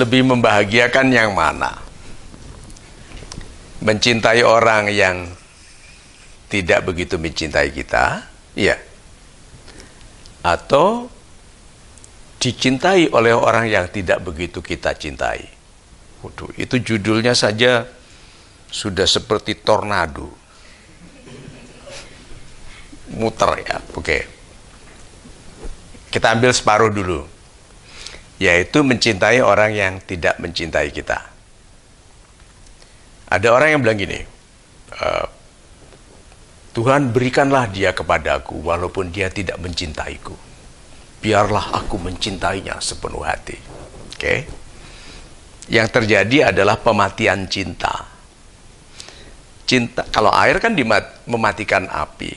lebih membahagiakan yang mana? Mencintai orang yang tidak begitu mencintai kita, ya. Atau dicintai oleh orang yang tidak begitu kita cintai. Waduh, itu judulnya saja sudah seperti tornado. Muter ya, oke. Okay. Kita ambil separuh dulu yaitu mencintai orang yang tidak mencintai kita. Ada orang yang bilang gini, e, Tuhan berikanlah dia kepadaku walaupun dia tidak mencintaiku. Biarlah aku mencintainya sepenuh hati. Oke. Okay? Yang terjadi adalah pematian cinta. Cinta kalau air kan dimat, mematikan api.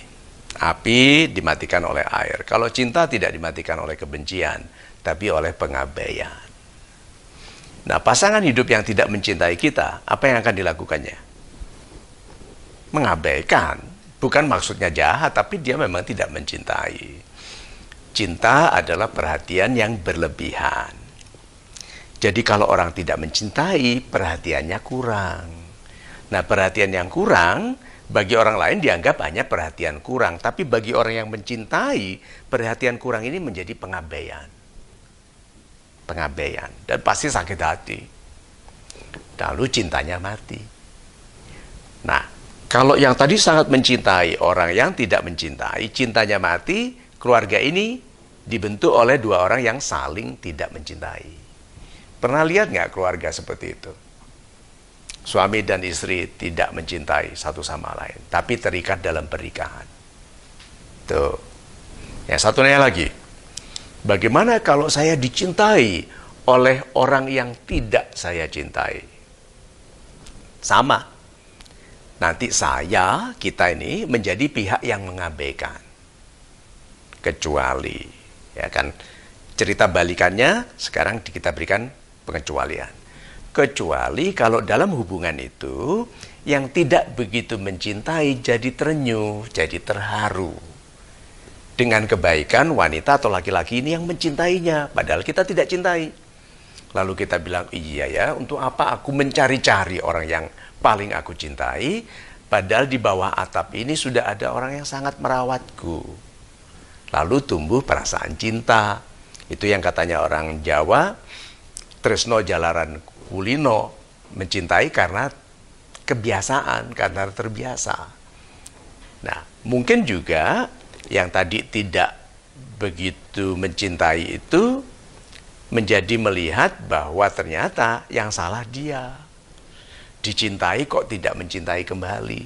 Api dimatikan oleh air. Kalau cinta tidak dimatikan oleh kebencian tapi oleh pengabaian. Nah, pasangan hidup yang tidak mencintai kita, apa yang akan dilakukannya? Mengabaikan. Bukan maksudnya jahat, tapi dia memang tidak mencintai. Cinta adalah perhatian yang berlebihan. Jadi kalau orang tidak mencintai, perhatiannya kurang. Nah, perhatian yang kurang bagi orang lain dianggap hanya perhatian kurang, tapi bagi orang yang mencintai, perhatian kurang ini menjadi pengabaian pengabaian dan pasti sakit hati. Lalu cintanya mati. Nah, kalau yang tadi sangat mencintai orang yang tidak mencintai, cintanya mati, keluarga ini dibentuk oleh dua orang yang saling tidak mencintai. Pernah lihat nggak keluarga seperti itu? Suami dan istri tidak mencintai satu sama lain, tapi terikat dalam pernikahan. Tuh. Yang satunya lagi, Bagaimana kalau saya dicintai oleh orang yang tidak saya cintai? Sama. Nanti saya, kita ini menjadi pihak yang mengabaikan. Kecuali, ya kan? Cerita balikannya sekarang kita berikan pengecualian. Kecuali kalau dalam hubungan itu yang tidak begitu mencintai jadi terenyuh, jadi terharu dengan kebaikan wanita atau laki-laki ini yang mencintainya padahal kita tidak cintai lalu kita bilang iya ya untuk apa aku mencari-cari orang yang paling aku cintai padahal di bawah atap ini sudah ada orang yang sangat merawatku lalu tumbuh perasaan cinta itu yang katanya orang Jawa Tresno Jalaran Kulino mencintai karena kebiasaan karena terbiasa nah mungkin juga yang tadi tidak begitu mencintai itu menjadi melihat bahwa ternyata yang salah dia. Dicintai kok tidak mencintai kembali.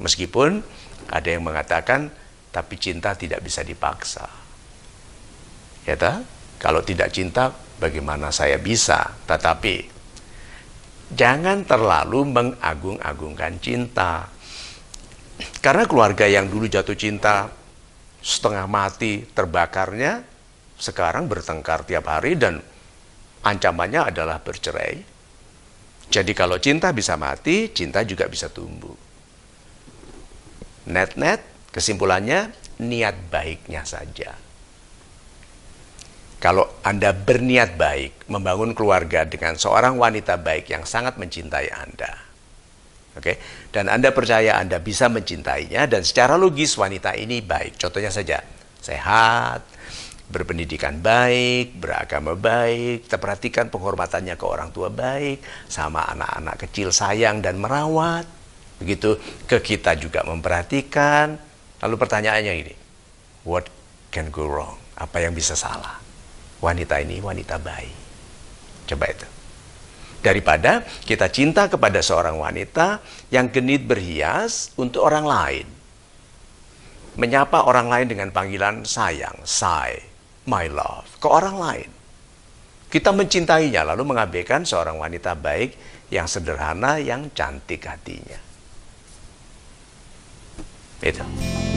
Meskipun ada yang mengatakan tapi cinta tidak bisa dipaksa. Ya ta? Kalau tidak cinta bagaimana saya bisa? Tetapi jangan terlalu mengagung-agungkan cinta. Karena keluarga yang dulu jatuh cinta setengah mati terbakarnya, sekarang bertengkar tiap hari dan ancamannya adalah bercerai. Jadi kalau cinta bisa mati, cinta juga bisa tumbuh. Net-net, kesimpulannya niat baiknya saja. Kalau Anda berniat baik membangun keluarga dengan seorang wanita baik yang sangat mencintai Anda, Oke, okay? dan Anda percaya Anda bisa mencintainya dan secara logis wanita ini baik. Contohnya saja, sehat, berpendidikan baik, beragama baik, terperhatikan penghormatannya ke orang tua baik, sama anak-anak kecil sayang dan merawat. Begitu ke kita juga memperhatikan. Lalu pertanyaannya ini, what can go wrong? Apa yang bisa salah? Wanita ini wanita baik. Coba itu daripada kita cinta kepada seorang wanita yang genit berhias untuk orang lain. Menyapa orang lain dengan panggilan sayang, say, my love, ke orang lain. Kita mencintainya lalu mengabaikan seorang wanita baik yang sederhana, yang cantik hatinya. Itu.